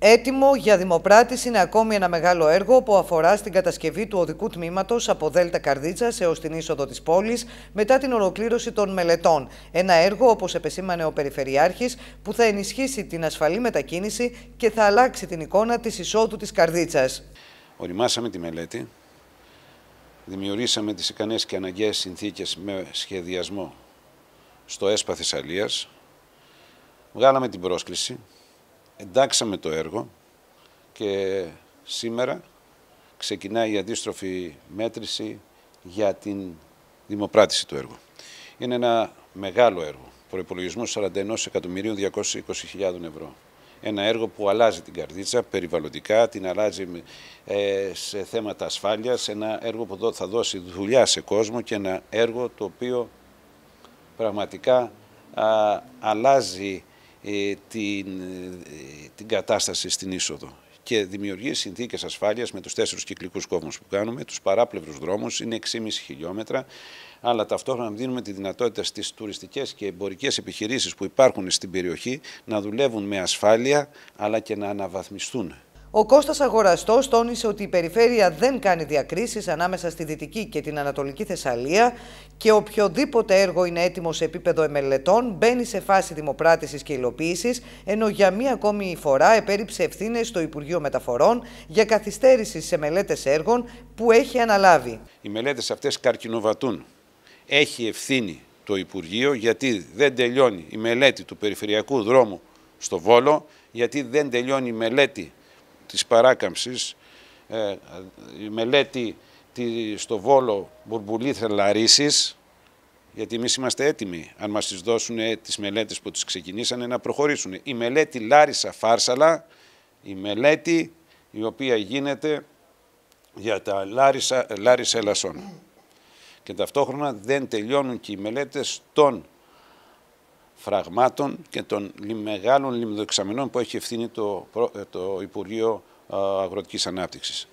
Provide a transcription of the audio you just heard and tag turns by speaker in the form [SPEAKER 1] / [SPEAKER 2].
[SPEAKER 1] Έτοιμο για δημοπράτηση είναι ακόμη ένα μεγάλο έργο που αφορά στην κατασκευή του οδικού τμήματος από Δέλτα Καρδίτσα έως την είσοδο της πόλης μετά την ολοκλήρωση των μελετών. Ένα έργο, όπως επεσήμανε ο Περιφερειάρχης, που θα ενισχύσει την ασφαλή μετακίνηση και θα αλλάξει την εικόνα της εισόδου της Καρδίτσας.
[SPEAKER 2] Οριμάσαμε τη μελέτη, δημιουργήσαμε τις ικανές και αναγκαίες συνθήκες με σχεδιασμό στο ΕΣΠΑ Θεσσαλία, βγάλαμε την πρόσκληση εντάξαμε το έργο και σήμερα ξεκινάει η αντίστροφη μέτρηση για την δημοπράτηση του έργου. Είναι ένα μεγάλο έργο, προϋπολογισμός 41.220.000 ευρώ. Ένα έργο που αλλάζει την καρδίτσα περιβαλλοντικά, την αλλάζει ε, σε θέματα ασφάλειας, ένα έργο που θα δώσει δουλειά σε κόσμο και ένα έργο το οποίο πραγματικά αλλάζει ε, την, ε, την κατάσταση στην είσοδο και δημιουργεί συνθήκες ασφάλειας με τους τέσσερους κυκλικούς κόμμους που κάνουμε, τους παράπλευρους δρόμους, είναι 6,5 χιλιόμετρα, αλλά ταυτόχρονα δίνουμε τη δυνατότητα στις τουριστικές και εμπορικές επιχειρήσεις που υπάρχουν στην περιοχή να δουλεύουν με ασφάλεια αλλά και να αναβαθμιστούν.
[SPEAKER 1] Ο Κώστας Αγοραστός τόνισε ότι η περιφέρεια δεν κάνει διακρίσεις ανάμεσα στη Δυτική και την Ανατολική Θεσσαλία και οποιοδήποτε έργο είναι έτοιμο σε επίπεδο εμελετών μπαίνει σε φάση δημοπράτησης και υλοποίησης, ενώ για μία ακόμη φορά επέριψε ευθύνες στο Υπουργείο Μεταφορών για καθυστέρηση σε μελέτες έργων που έχει αναλάβει.
[SPEAKER 2] Οι μελέτες αυτές καρκινοβατούν. Έχει ευθύνη το Υπουργείο γιατί δεν τελειώνει η μελέτη του περιφερειακού δρόμου στο Βόλο, γιατί δεν τελειώνει η μελέτη της παράκαμψης, ε, η μελέτη τη, στο Βόλο Μπουρμπουλή Θελαρίσης, γιατί εμείς είμαστε έτοιμοι, αν μας τις δώσουν τις μελέτες που τις ξεκινήσανε, να προχωρήσουν. Η μελέτη Λάρισα Φάρσαλα, η μελέτη η οποία γίνεται για τα Λάρισα, Λάρισα Ελασσόνα. Και ταυτόχρονα δεν τελειώνουν και οι μελέτες των φραγμάτων και των μεγάλων λιμνοξαμενών που έχει ευθύνει το,
[SPEAKER 1] ε, το Υπουργείο ε, Αγροτικής Ανάπτυξης.